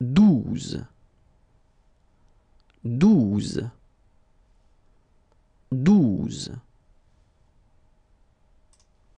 douze, douze, douze,